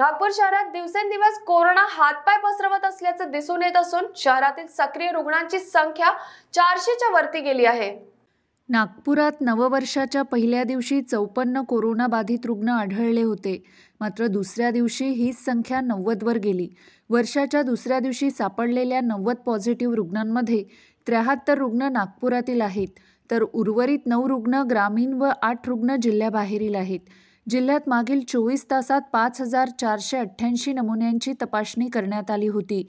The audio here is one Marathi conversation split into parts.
नागपूर शहरात दिवसेंदिवस कोरोना हातपाय पसरवत असल्याचं दिसून येत असून शहरातील सक्रिय रुग्णांची संख्या चारशेच्या वरती गेली आहे नागपुरात नववर्षाच्या पहिल्या दिवशी चौपन्न कोरोनाबाधित रुग्ण आढळले होते मात्र दुसऱ्या दिवशी हीच संख्या नव्वदवर गेली वर्षाच्या दुसऱ्या दिवशी सापडलेल्या नव्वद पॉझिटिव्ह रुग्णांमध्ये त्र्याहत्तर रुग्ण नागपुरातील आहेत तर उर्वरित नऊ रुग्ण ग्रामीण व आठ रुग्ण जिल्ह्याबाहेरील आहेत जिल्ह्यात मागील चोवीस तासात पाच हजार चारशे अठ्ठ्याऐंशी नमुन्यांची तपासणी करण्यात आली होती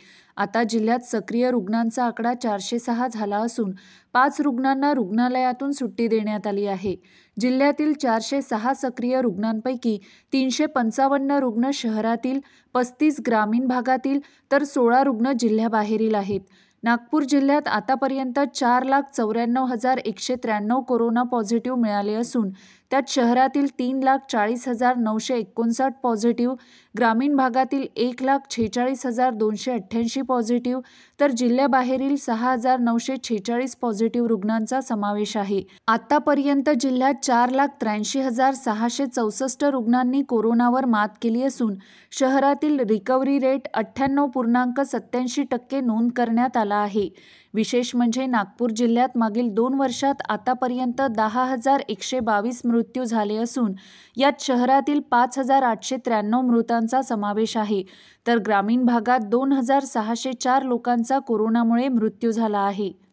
आता जिल्ह्यात सक्रिय रुग्णांचा आकडा चारशे सहा झाला असून पाच रुग्णांना रुग्णालयातून सुट्टी देण्यात आली आहे जिल्ह्यातील चारशे सहा सक्रिय रुग्णांपैकी तीनशे पंचावन्न रुग्ण शहरातील पस्तीस ग्रामीण भागातील तर सोळा रुग्ण जिल्ह्याबाहेरील आहेत नागपूर जिल्ह्यात आतापर्यंत चार लाख चौऱ्याण्णव हजार एकशे त्र्याण्णव कोरोना पॉझिटिव्ह मिळाले असून त्यात शहरातील तीन लाख चाळीस हजार नऊशे एकोणसाठ पॉझिटिव्ह ग्रामीण भागातील एक लाख छेचाळीस हजार दोनशे अठ्ठ्याऐंशी पॉझिटिव्ह तर जिल्ह्याबाहेरील सहा हजार नऊशे छेचाळीस पॉझिटिव्ह रुग्णांचा समावेश आहे आतापर्यंत जिल्ह्यात चार लाख त्र्याऐंशी हजार सहाशे चौसष्ट रुग्णांनी कोरोनावर मात केली असून शहरातील रिकव्हरी रेट अठ्ठ्याण्णव पूर्णांक सत्याऐंशी टक्के नोंद करण्यात आला आहे विशेष म्हणजे नागपूर जिल्ह्यात मागील दोन वर्षात आतापर्यंत दहा हजार एकशे बावीस मृत्यू झाले असून यात शहरातील पाच हजार आठशे त्र्याण्णव मृतांचा समावेश आहे तर ग्रामीण भागात दोन हजार सहाशे चार लोकांचा कोरोनामुळे मृत्यू झाला आहे